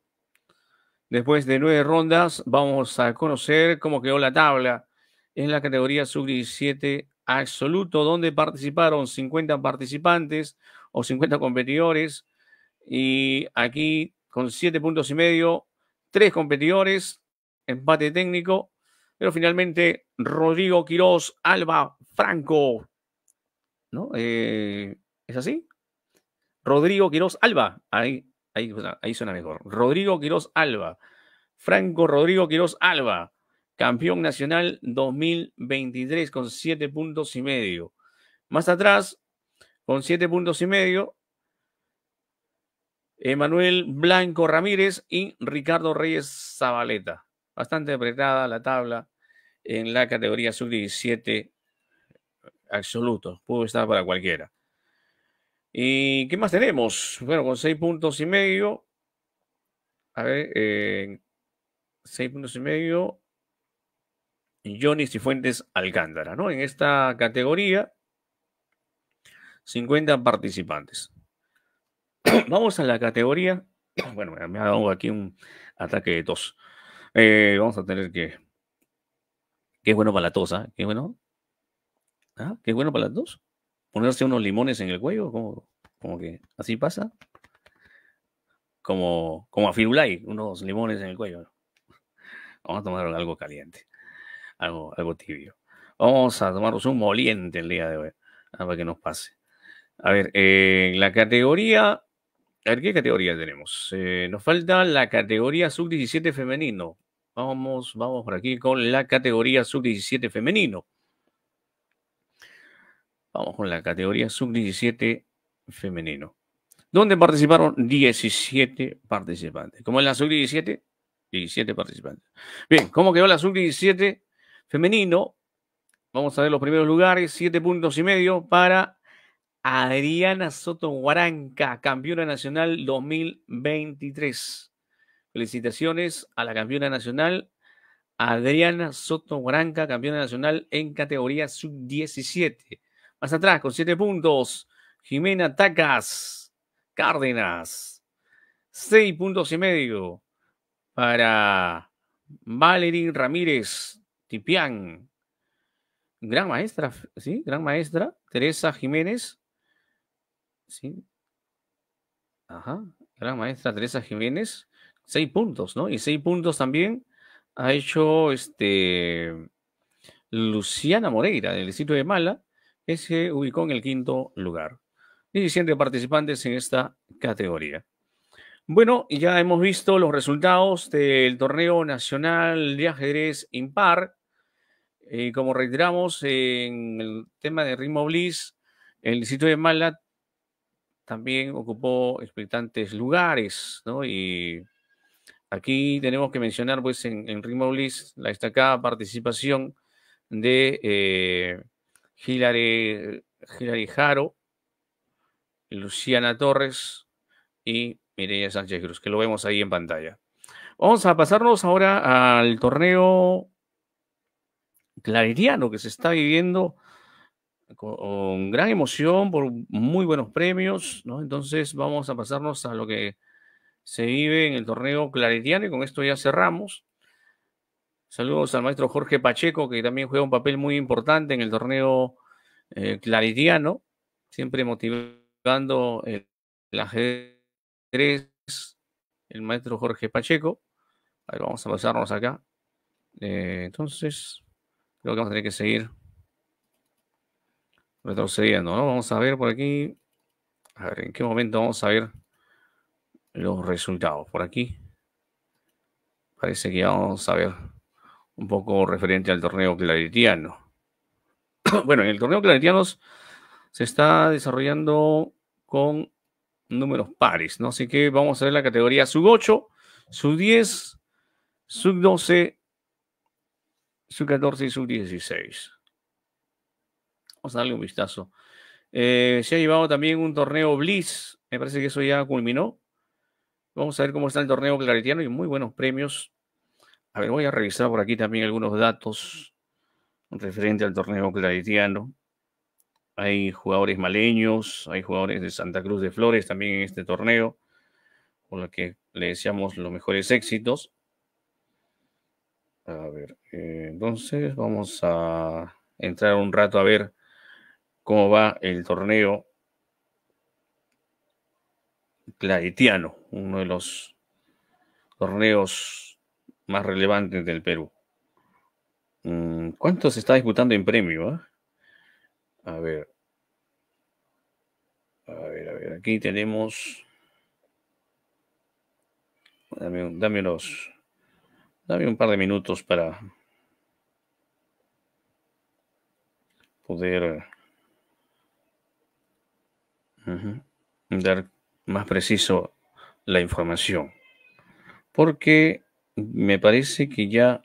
Después de nueve rondas, vamos a conocer cómo quedó la tabla en la categoría sub-17 absoluto, donde participaron 50 participantes o 50 competidores. Y aquí, con siete puntos y medio, tres competidores, empate técnico, pero finalmente Rodrigo Quiroz Alba Franco, ¿no? Eh, ¿Es así? Rodrigo Quiroz Alba, ahí, ahí, suena mejor. Rodrigo Quiroz Alba, Franco Rodrigo Quiroz Alba, campeón nacional 2023 con siete puntos y medio. Más atrás, con siete puntos y medio, Emanuel Blanco Ramírez y Ricardo Reyes Zabaleta bastante apretada la tabla en la categoría sub-17 absoluto. Pudo estar para cualquiera. ¿Y qué más tenemos? Bueno, con seis puntos y medio. A ver, eh, seis puntos y medio. Johnny Cifuentes Alcántara, ¿no? En esta categoría, 50 participantes. Vamos a la categoría. Bueno, me hago aquí un ataque de tos. Eh, vamos a tener que. Qué bueno para la tosa. ¿ah? ¿Qué bueno? ¿Ah? ¿Qué bueno para la dos. Ponerse unos limones en el cuello, como, como que así pasa. Como, como a Firulai, unos limones en el cuello. Vamos a tomar algo caliente, algo, algo tibio. Vamos a tomarnos un moliente el día de hoy, ¿ah? para que nos pase. A ver, eh, la categoría. A ver, ¿qué categoría tenemos? Eh, nos falta la categoría sub-17 femenino. Vamos, vamos por aquí con la categoría sub-17 femenino. Vamos con la categoría sub-17 femenino, ¿Dónde participaron 17 participantes. ¿Cómo es la sub-17? 17 participantes. Bien, ¿cómo quedó la sub-17 femenino? Vamos a ver los primeros lugares, siete puntos y medio para Adriana Soto Guaranca, campeona nacional 2023. Felicitaciones a la campeona nacional, Adriana Soto Branca, campeona nacional en categoría sub-17. Más atrás, con siete puntos, Jimena Tacas Cárdenas. Seis puntos y medio para Valerie Ramírez Tipián. Gran maestra, ¿sí? Gran maestra, Teresa Jiménez. ¿Sí? Ajá, gran maestra Teresa Jiménez. Seis puntos, ¿no? Y seis puntos también ha hecho este Luciana Moreira del distrito de Mala, que se ubicó en el quinto lugar. 17 participantes en esta categoría. Bueno, ya hemos visto los resultados del torneo nacional de ajedrez impar. Y eh, como reiteramos en el tema de Ritmo Bliss, el distrito de Mala también ocupó expectantes lugares, ¿no? Y Aquí tenemos que mencionar, pues, en, Ritmo Bliss la destacada participación de eh, Hilary, Jaro, Luciana Torres y Mireia Sánchez Cruz, que lo vemos ahí en pantalla. Vamos a pasarnos ahora al torneo claretiano que se está viviendo con, gran emoción por muy buenos premios, Entonces vamos a pasarnos a lo que se vive en el torneo claretiano y con esto ya cerramos. Saludos al maestro Jorge Pacheco, que también juega un papel muy importante en el torneo eh, siempre motivando el, ajedrez, el maestro Jorge Pacheco. vamos a pasarnos acá. Eh, entonces, creo que vamos a tener que seguir retrocediendo, ¿no? Vamos a ver por aquí. A ver, ¿en qué momento vamos a ver? los resultados por aquí. Parece que vamos a ver un poco referente al torneo claritiano bueno, en el torneo claritiano se está desarrollando con números pares, ¿no? Así que vamos a ver la categoría sub 8, sub 10, sub 12, sub 14 y sub 16. Vamos a darle un vistazo. Eh, se ha llevado también un torneo Blitz, me parece que eso ya culminó. Vamos a ver cómo está el torneo claritiano y muy buenos premios. A ver, voy a revisar por aquí también algunos datos referente al torneo claritiano. Hay jugadores maleños, hay jugadores de Santa Cruz de Flores también en este torneo, Por lo que le deseamos los mejores éxitos. A ver, eh, entonces vamos a entrar un rato a ver cómo va el torneo Claretiano, uno de los torneos más relevantes del Perú. Mm, ¿Cuánto se está disputando en premio? Ah? A ver. A ver, a ver, aquí tenemos. Dame, un, dame unos. Dame un par de minutos para poder dar más preciso la información. Porque me parece que ya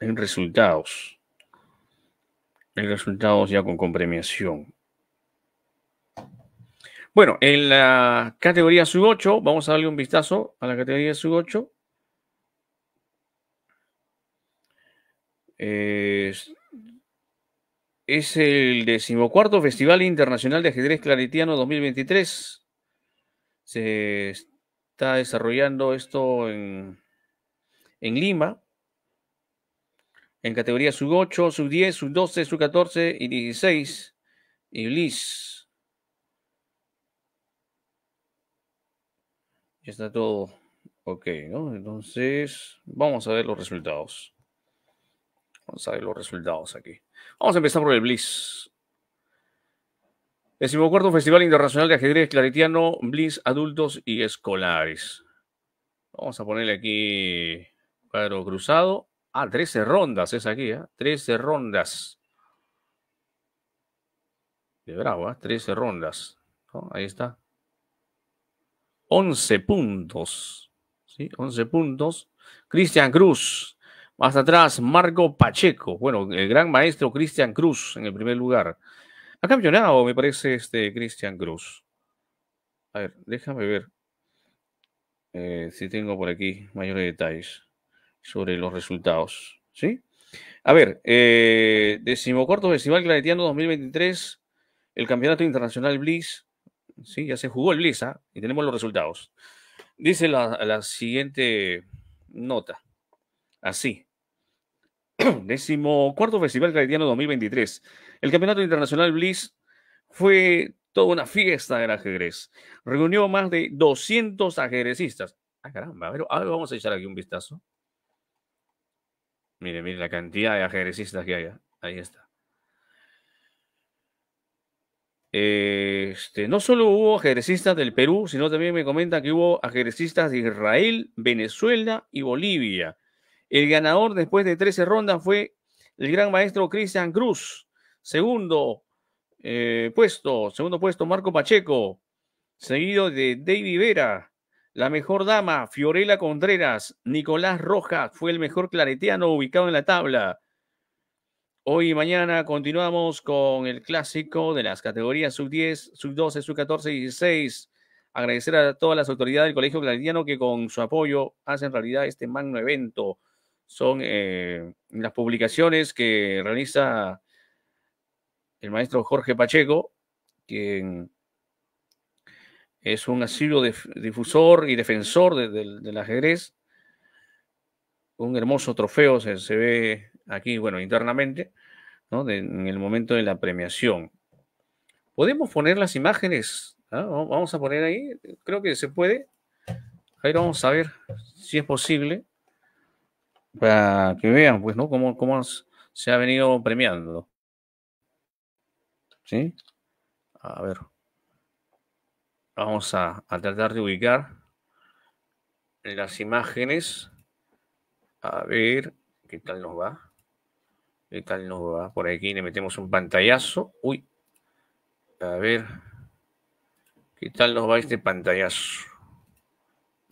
en resultados, en resultados ya con compremiación. Bueno, en la categoría sub 8, vamos a darle un vistazo a la categoría sub 8. Es, es el decimocuarto Festival Internacional de Ajedrez Claretiano 2023 se está desarrollando esto en, en Lima, en categoría sub 8, sub 10, sub 12, sub 14 y 16. y bliss. Ya está todo ok, ¿no? Entonces, vamos a ver los resultados. Vamos a ver los resultados aquí. Vamos a empezar por el Bliss. Decimocuarto Festival Internacional de Ajedrez Claretiano, Blitz Adultos y Escolares. Vamos a ponerle aquí cuadro cruzado. Ah, 13 rondas es aquí, ¿eh? 13 rondas. De bravo, ¿eh? 13 rondas. Ahí está. 11 puntos. ¿Sí? 11 puntos. Cristian Cruz. Más atrás, Marco Pacheco. Bueno, el gran maestro Cristian Cruz en el primer lugar. Ha campeonado, me parece, este Christian Cruz. A ver, déjame ver eh, si tengo por aquí mayores detalles sobre los resultados. ¿Sí? A ver, eh, decimocuarto Festival Claretiano 2023, el Campeonato Internacional Bliss. Sí, ya se jugó el Bliss, ¿ah? Y tenemos los resultados. Dice la siguiente nota. Así. décimo cuarto Festival Claretiano 2023. El Campeonato Internacional Bliss fue toda una fiesta del ajedrez. Reunió más de 200 ajedrecistas. Ah, caramba, a ver, vamos a echar aquí un vistazo. Mire, mire la cantidad de ajedrecistas que hay. ¿eh? Ahí está. Este, no solo hubo ajedrecistas del Perú, sino también me comenta que hubo ajedrecistas de Israel, Venezuela y Bolivia. El ganador después de 13 rondas fue el gran maestro Cristian Cruz. Segundo eh, puesto, segundo puesto Marco Pacheco, seguido de David Vera. La mejor dama, Fiorella Contreras. Nicolás Rojas fue el mejor claretiano ubicado en la tabla. Hoy y mañana continuamos con el clásico de las categorías sub-10, sub-12, sub-14 y 16. Agradecer a todas las autoridades del Colegio Claretiano que con su apoyo hacen realidad este magno evento son eh, las publicaciones que realiza el maestro Jorge Pacheco, quien es un asiduo difusor y defensor del ajedrez. Un hermoso trofeo se, ve aquí, bueno, internamente, en el momento de la premiación. Podemos poner las imágenes, ¿ah? vamos a poner ahí, creo que se puede. Ahí vamos a ver si es posible. Para que vean, pues, ¿no? Cómo, cómo se ha venido premiando. ¿Sí? A ver. Vamos a, a tratar de ubicar las imágenes. A ver, ¿qué tal nos va? ¿Qué tal nos va? Por aquí le metemos un pantallazo. Uy. A ver. ¿Qué tal nos va este pantallazo?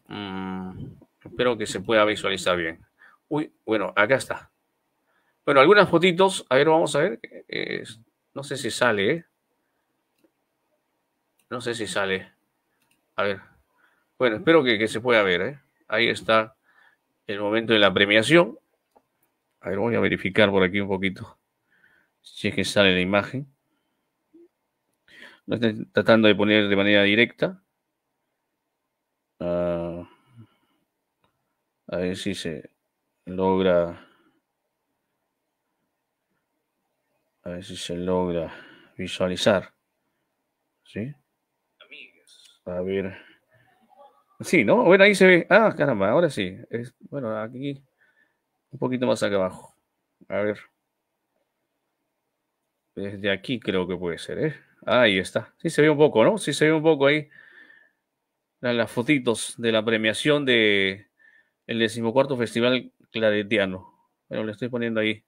Mm, espero que se pueda visualizar bien. Uy, bueno, acá está. Bueno, algunas fotitos. A ver, vamos a ver. no sé si sale. ¿eh? No sé si sale. A ver. Bueno, espero que, se pueda ver. ¿eh? Ahí está el momento de la premiación. A ver, voy a verificar por aquí un poquito. Si es que sale la imagen. No estoy tratando de poner de manera directa. Ah, a ver si se, logra, a ver si se logra visualizar, ¿sí? A ver, sí, ¿no? Bueno, ahí se ve, ah, caramba, ahora sí, es, bueno, aquí, un poquito más acá abajo, a ver, desde aquí creo que puede ser, ¿eh? Ahí está, sí se ve un poco, ¿no? Sí se ve un poco ahí las, fotitos de la premiación de el decimocuarto Festival claretiano. Pero le estoy poniendo ahí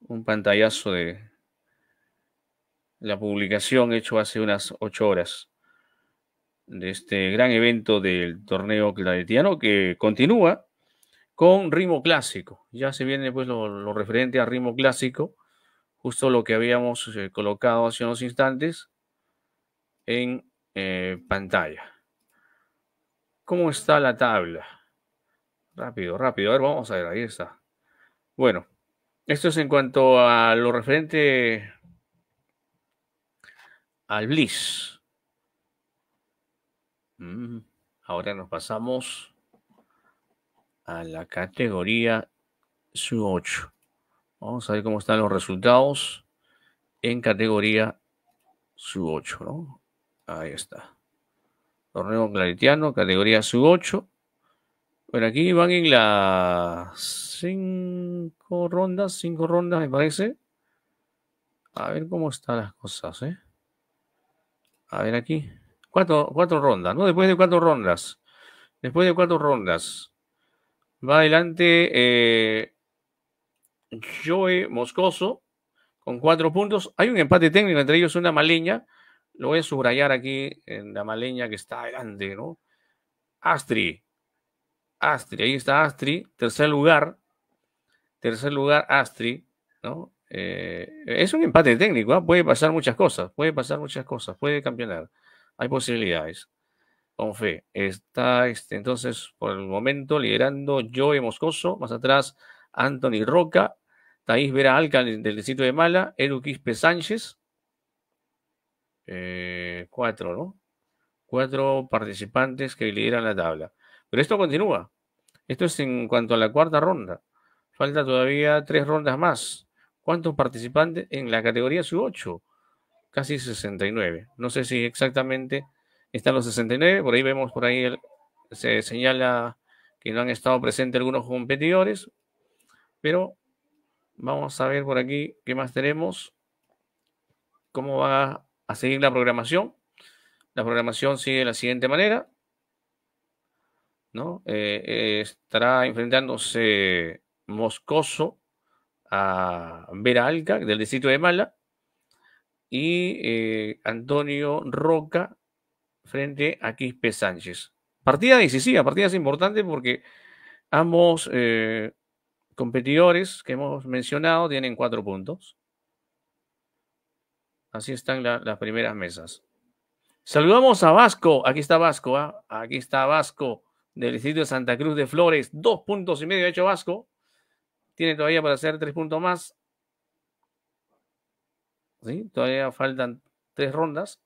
un pantallazo de la publicación hecho hace unas ocho horas de este gran evento del torneo claretiano que continúa con ritmo clásico. Ya se viene pues lo, referente a ritmo clásico, justo lo que habíamos eh, colocado hace unos instantes en eh, pantalla. ¿Cómo está la tabla? Rápido, rápido. A ver, vamos a ver, ahí está. Bueno, esto es en cuanto a lo referente al Bliss. Mm, ahora nos pasamos a la categoría sub 8. Vamos a ver cómo están los resultados en categoría sub 8, Ahí está. Torneo claritiano, categoría sub 8. Bueno, aquí van en las cinco rondas, cinco rondas me parece. A ver cómo están las cosas, ¿eh? A ver aquí. Cuatro, rondas, ¿no? Después de cuatro rondas. Después de cuatro rondas. Va adelante eh, Joe Moscoso con cuatro puntos. Hay un empate técnico entre ellos, una maleña. Lo voy a subrayar aquí en la maleña que está adelante, ¿no? Astri Astri. Ahí está Astri, tercer lugar. Tercer lugar, Astri, ¿no? Eh, es un empate técnico, ¿ah? puede pasar muchas cosas, puede pasar muchas cosas, puede campeonar. Hay posibilidades. Con fe. Está este, entonces por el momento liderando Joey Moscoso, más atrás Anthony Roca, Thais Vera Alcan del distrito de Mala, Edu Quispe Sánchez. Eh, cuatro, ¿no? Cuatro participantes que lideran la tabla. Pero esto continúa. Esto es en cuanto a la cuarta ronda. Falta todavía tres rondas más. ¿Cuántos participantes en la categoría sub-8? Casi 69. No sé si exactamente están los 69. Por ahí vemos, por ahí se señala que no han estado presentes algunos competidores. Pero vamos a ver por aquí qué más tenemos. Cómo va a seguir la programación. La programación sigue de la siguiente manera. ¿no? Eh, estará enfrentándose Moscoso a Vera Alca, del distrito de Mala, y eh, Antonio Roca frente a Quispe Sánchez. Partida decisiva, partida es importante porque ambos eh, competidores que hemos mencionado tienen cuatro puntos. Así están las primeras mesas. Saludamos a Vasco. Aquí está Vasco. ¿ah? Aquí está Vasco del distrito de Santa Cruz de Flores. Dos puntos y medio ha hecho Vasco. Tiene todavía para hacer tres puntos más. ¿Sí? Todavía faltan tres rondas.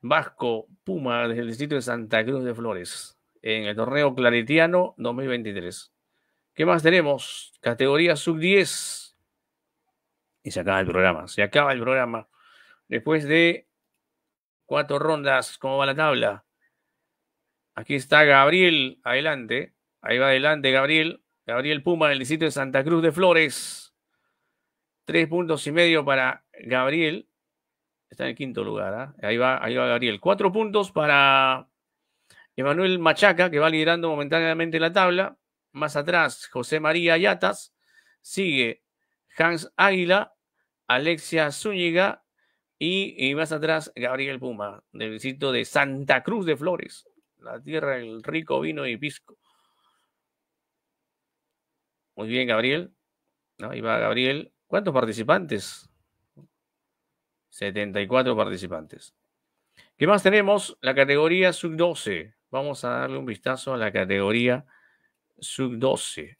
Vasco Puma desde el distrito de Santa Cruz de Flores en el torneo claretiano 2023. ¿Qué más tenemos? Categoría sub 10. Y se acaba el programa. Se acaba el programa. Después de cuatro rondas, ¿cómo va la tabla? Aquí está Gabriel, adelante. Ahí va adelante Gabriel. Gabriel Puma del distrito de Santa Cruz de Flores. Tres puntos y medio para Gabriel. Está en el quinto lugar. ¿ah? Ahí, va, ahí va Gabriel. Cuatro puntos para Emanuel Machaca, que va liderando momentáneamente la tabla. Más atrás, José María Yatas. Sigue Hans Águila, Alexia Zúñiga y más atrás Gabriel Puma, del distrito de Santa Cruz de Flores la tierra el rico vino y pisco. Muy bien, Gabriel. Ahí va Gabriel. ¿Cuántos participantes? 74 participantes. ¿Qué más tenemos? La categoría sub-12. Vamos a darle un vistazo a la categoría sub-12.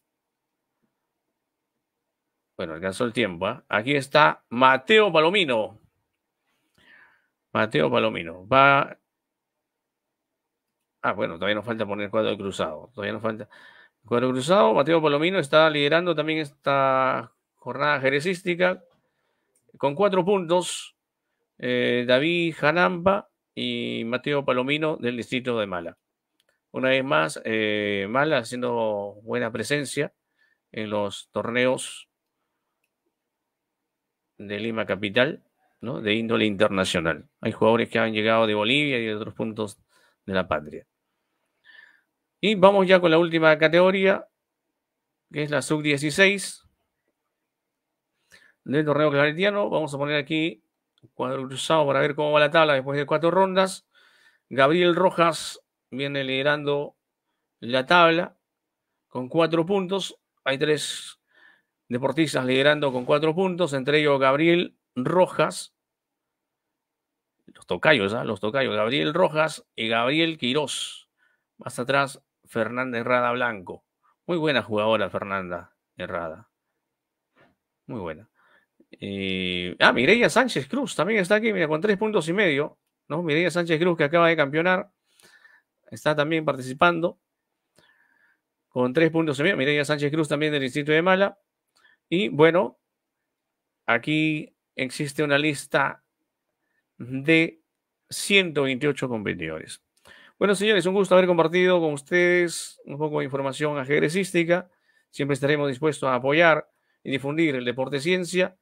Bueno, alcanzó el tiempo. ¿ah? Aquí está Mateo Palomino. Mateo Palomino. Va Ah, bueno, todavía nos falta poner cuadro cruzado. Todavía nos falta. Cuadro cruzado, Mateo Palomino está liderando también esta jornada jerezística con cuatro puntos. Eh, David Janamba y Mateo Palomino del distrito de Mala. Una vez más, eh, Mala haciendo buena presencia en los torneos de Lima Capital, ¿no? de índole internacional. Hay jugadores que han llegado de Bolivia y de otros puntos de la patria. Y vamos ya con la última categoría, que es la sub-16 del torneo claretiano. Vamos a poner aquí cuadro cruzado para ver cómo va la tabla después de cuatro rondas. Gabriel Rojas viene liderando la tabla con cuatro puntos. Hay tres deportistas liderando con cuatro puntos, entre ellos Gabriel Rojas, los tocayos, ¿eh? los tocayos, Gabriel Rojas y Gabriel Quirós. Más atrás, Fernanda Herrada Blanco. Muy buena jugadora, Fernanda Herrada. Muy buena. Eh, ah, Mireia Sánchez Cruz también está aquí, mira, con tres puntos y medio. ¿no? Mireia Sánchez Cruz, que acaba de campeonar, está también participando. Con tres puntos y medio. Mireia Sánchez Cruz también del Instituto de Mala. Y bueno, aquí existe una lista de 128 competidores. Bueno, señores, un gusto haber compartido con ustedes un poco de información ajedrecística. Siempre estaremos dispuestos a apoyar y difundir el deporte ciencia.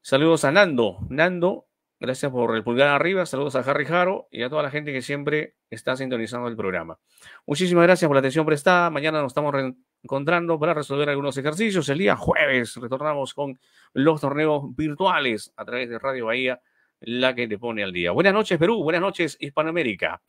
Saludos a Nando. Nando, gracias por el pulgar arriba. Saludos a Harry Jaro y a toda la gente que siempre está sintonizando el programa. Muchísimas gracias por la atención prestada. Mañana nos estamos reencontrando para resolver algunos ejercicios. El día jueves retornamos con los torneos virtuales a través de Radio Bahía, la que te pone al día. Buenas noches, Perú. Buenas noches, Hispanoamérica.